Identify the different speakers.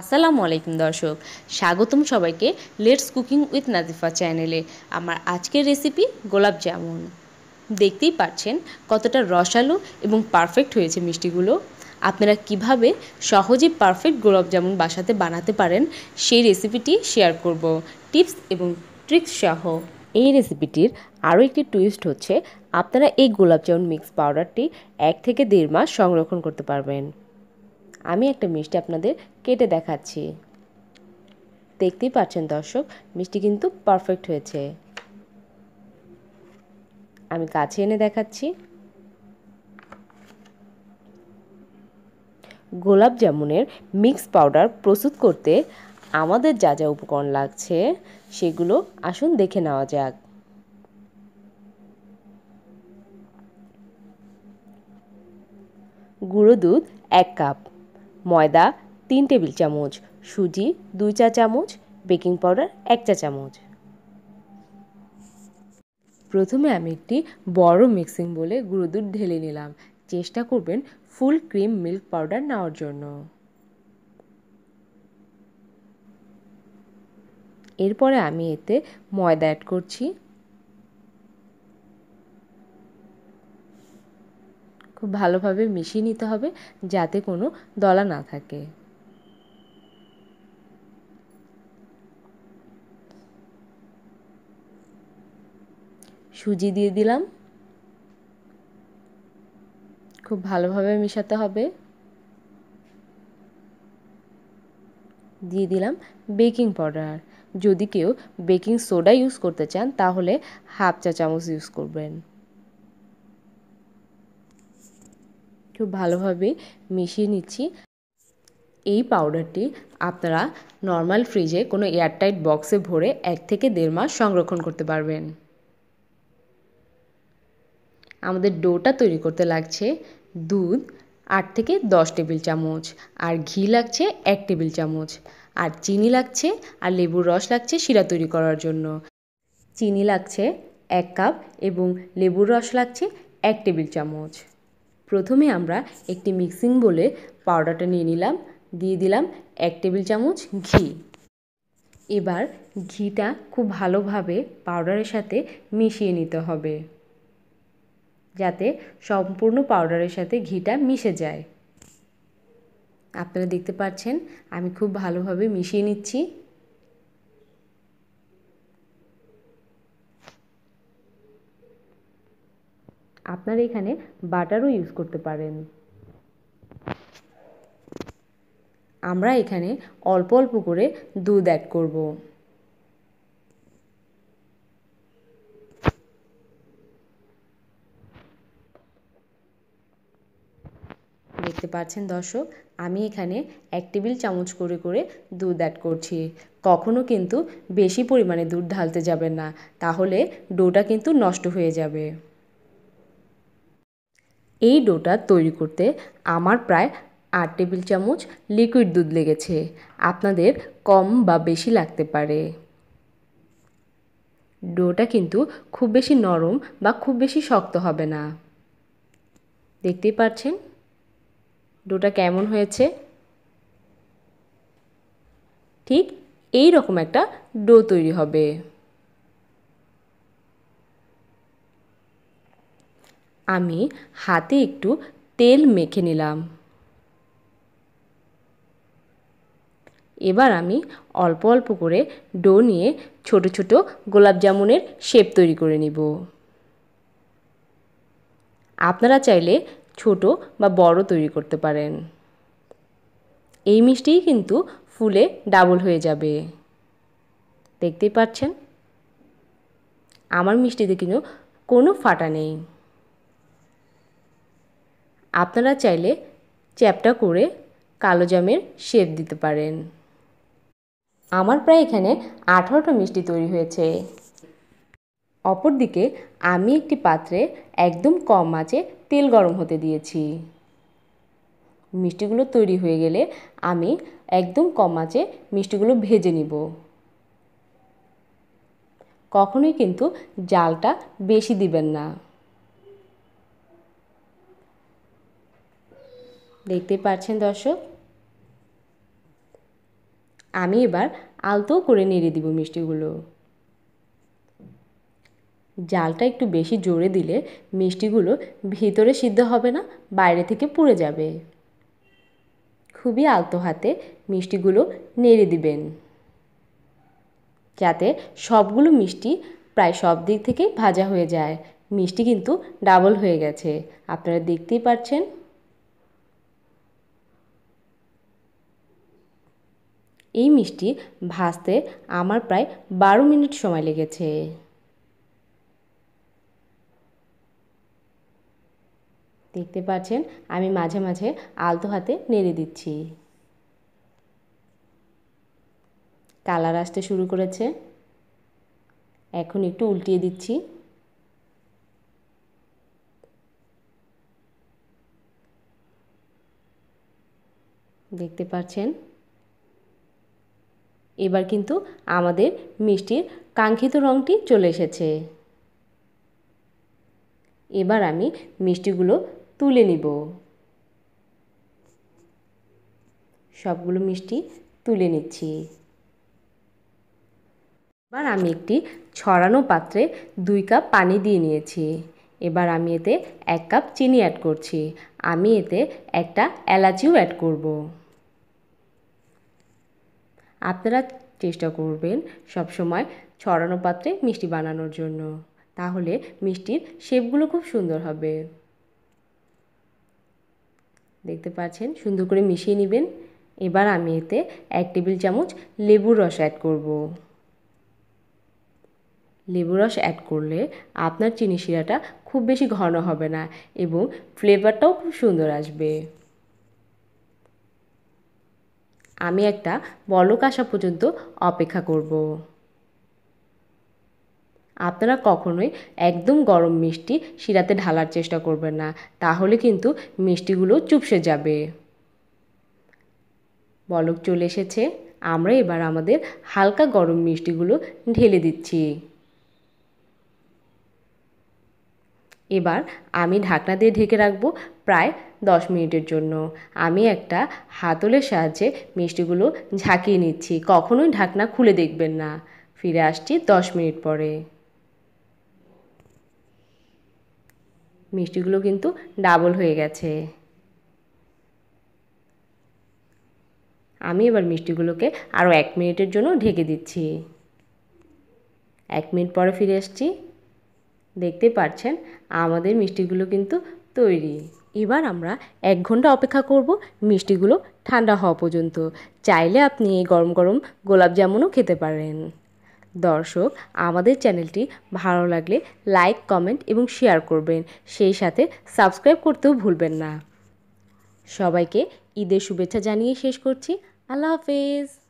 Speaker 1: আসসালামু আলাইকুম দর্শক স্বাগতম সবাইকে লেটস কুকিং উইথ নাজিফা চ্যানেলে আমার আজকের রেসিপি গোলাপ জামুন দেখতেই পাচ্ছেন কতটা রসালো এবং পারফেক্ট হয়েছে মিষ্টিগুলো আপনারা কিভাবে সহজে পারফেক্ট গোলাপ জামুন বাসাতে বানাতে পারেন সেই রেসিপিটি শেয়ার করব টিপস এবং ট্রিক্স সহ এই রেসিপিটির আরও একটি টুইস্ট হচ্ছে আপনারা এই গোলাপ জামুন মিক্স পাউডারটি এক থেকে দেড় মাস সংরক্ষণ করতে পারবেন আমি একটা মিষ্টি আপনাদের কেটে দেখাচ্ছি দেখতেই পাচ্ছেন দর্শক মিষ্টি কিন্তু পারফেক্ট হয়েছে আমি কাছে এনে দেখাচ্ছি গোলাপ জামুনের মিক্স পাউডার প্রস্তুত করতে আমাদের যা যা উপকরণ লাগছে সেগুলো আসুন দেখে নেওয়া যাক গুঁড়ো দুধ এক কাপ ময়দা তিন টেবিল চামচ সুজি দুই চা চামচ বেকিং পাউডার এক চা চামচ প্রথমে আমি একটি বড় মিক্সিং বলে গুঁড়ো দুধ ঢেলে নিলাম চেষ্টা করবেন ফুল ক্রিম মিল্ক পাউডার নেওয়ার জন্য এরপরে আমি এতে ময়দা অ্যাড করছি খুব ভালোভাবে মিশিয়ে নিতে হবে যাতে কোনো দলা না থাকে সুজি দিয়ে দিলাম খুব ভালোভাবে মেশাতে হবে দিয়ে দিলাম বেকিং পাউডার যদি কেউ বেকিং সোডা ইউজ করতে চান তাহলে হাফ চা চামচ ইউজ করবেন একটু ভালোভাবে মিশিয়ে নিচ্ছি এই পাউডারটি আপনারা নর্মাল ফ্রিজে কোনো এয়ারটাইট বক্সে ভরে এক থেকে দেড় মাস সংরক্ষণ করতে পারবেন আমাদের ডোটা তৈরি করতে লাগছে দুধ আট থেকে দশ টেবিল চামচ আর ঘি লাগছে এক টেবিল চামচ আর চিনি লাগছে আর লেবুর রস লাগছে শিরা তৈরি করার জন্য চিনি লাগছে এক কাপ এবং লেবুর রস লাগছে এক টেবিল চামচ প্রথমে আমরা একটি মিক্সিং বলে পাউডারটা নিয়ে নিলাম দিয়ে দিলাম এক টেবিল চামচ ঘি এবার ঘিটা খুব ভালোভাবে পাউডারের সাথে মিশিয়ে নিতে হবে যাতে সম্পূর্ণ পাউডারের সাথে ঘিটা মিশে যায় আপনারা দেখতে পাচ্ছেন আমি খুব ভালোভাবে মিশিয়ে নিচ্ছি আপনারা এখানে বাটারও ইউজ করতে পারেন আমরা এখানে অল্প অল্প করে দুধ অ্যাড করব দেখতে পাচ্ছেন দর্শক আমি এখানে এক টেবিল চামচ করে করে দুধ অ্যাড করছি কখনো কিন্তু বেশি পরিমাণে দুধ ঢালতে যাবেন না তাহলে ডোটা কিন্তু নষ্ট হয়ে যাবে এই ডোটা তৈরি করতে আমার প্রায় আট টেবিল চামচ লিকুইড দুধ লেগেছে আপনাদের কম বা বেশি লাগতে পারে ডোটা কিন্তু খুব বেশি নরম বা খুব বেশি শক্ত হবে না দেখতেই পাচ্ছেন ডোটা কেমন হয়েছে ঠিক এই রকম একটা ডো তৈরি হবে আমি হাতে একটু তেল মেখে নিলাম এবার আমি অল্প অল্প করে ডো নিয়ে ছোট ছোট গোলাপ জামুনের শেপ তৈরি করে নিব আপনারা চাইলে ছোট বা বড় তৈরি করতে পারেন এই মিষ্টিই কিন্তু ফুলে ডাবল হয়ে যাবে দেখতেই পাচ্ছেন আমার মিষ্টিতে কিন্তু কোনো ফাটা নেই আপনারা চাইলে চ্যাপটা করে কালো জামের শেপ দিতে পারেন আমার প্রায় এখানে আঠারোটা মিষ্টি তৈরি হয়েছে অপরদিকে আমি একটি পাত্রে একদম কম মাছে তেল গরম হতে দিয়েছি মিষ্টিগুলো তৈরি হয়ে গেলে আমি একদম কম আঁচে মিষ্টিগুলো ভেজে নিব কখনোই কিন্তু জালটা বেশি দিবেন না দেখতে পাচ্ছেন দর্শক আমি এবার আলতো করে নেড়ে দিব মিষ্টিগুলো জালটা একটু বেশি জোরে দিলে মিষ্টিগুলো ভিতরে সিদ্ধ হবে না বাইরে থেকে পুড়ে যাবে খুবই আলতো হাতে মিষ্টিগুলো নেড়ে দিবেন যাতে সবগুলো মিষ্টি প্রায় সব দিক থেকেই ভাজা হয়ে যায় মিষ্টি কিন্তু ডাবল হয়ে গেছে আপনারা দেখতেই পাচ্ছেন এই মিষ্টি ভাজতে আমার প্রায় বারো মিনিট সময় লেগেছে দেখতে পাচ্ছেন আমি মাঝে মাঝে আলতো হাতে নেড়ে দিচ্ছি কালার আসতে শুরু করেছে এখন একটু উল্টিয়ে দিচ্ছি দেখতে পাচ্ছেন এবার কিন্তু আমাদের মিষ্টির কাঙ্ক্ষিত রঙটি চলে এসেছে এবার আমি মিষ্টিগুলো তুলে নিব সবগুলো মিষ্টি তুলে নিচ্ছি এবার আমি একটি ছড়ানো পাত্রে দুই কাপ পানি দিয়ে নিয়েছি এবার আমি এতে এক কাপ চিনি অ্যাড করছি আমি এতে একটা এলাচিও অ্যাড করবো আপনারা চেষ্টা করবেন সবসময় ছড়ানো পাত্রে মিষ্টি বানানোর জন্য তাহলে মিষ্টির শেপগুলো খুব সুন্দর হবে দেখতে পাচ্ছেন সুন্দর করে মিশিয়ে নেবেন এবার আমি এতে এক টেবিল চামচ লেবুর রস অ্যাড করব লেবু রস অ্যাড করলে আপনার চিনি শিরাটা খুব বেশি ঘন হবে না এবং ফ্লেভারটাও খুব সুন্দর আসবে আমি একটা বলক আসা পর্যন্ত অপেক্ষা করব। আপনারা কখনোই একদম গরম মিষ্টি শিরাতে ঢালার চেষ্টা করবেন না তাহলে কিন্তু মিষ্টিগুলো চুপসে যাবে বলক চলে এসেছে আমরা এবার আমাদের হালকা গরম মিষ্টিগুলো ঢেলে দিচ্ছি এবার আমি ঢাকনা দিয়ে ঢেকে রাখবো প্রায় দশ মিনিটের জন্য আমি একটা হাতলের সাহায্যে মিষ্টিগুলো ঝাঁকিয়ে নিচ্ছি কখনোই ঢাকনা খুলে দেখবেন না ফিরে আসছি দশ মিনিট পরে মিষ্টিগুলো কিন্তু ডাবল হয়ে গেছে আমি এবার মিষ্টিগুলোকে আরও এক মিনিটের জন্য ঢেকে দিচ্ছি এক মিনিট পরে ফিরে আসছি দেখতে পাচ্ছেন আমাদের মিষ্টিগুলো কিন্তু তৈরি এবার আমরা এক ঘন্টা অপেক্ষা করব মিষ্টিগুলো ঠান্ডা হওয়া পর্যন্ত চাইলে আপনি এই গরম গরম গোলাপ জামুনও খেতে পারেন দর্শক আমাদের চ্যানেলটি ভালো লাগলে লাইক কমেন্ট এবং শেয়ার করবেন সেই সাথে সাবস্ক্রাইব করতেও ভুলবেন না সবাইকে ঈদের শুভেচ্ছা জানিয়ে শেষ করছি আল্লাহ হাফেজ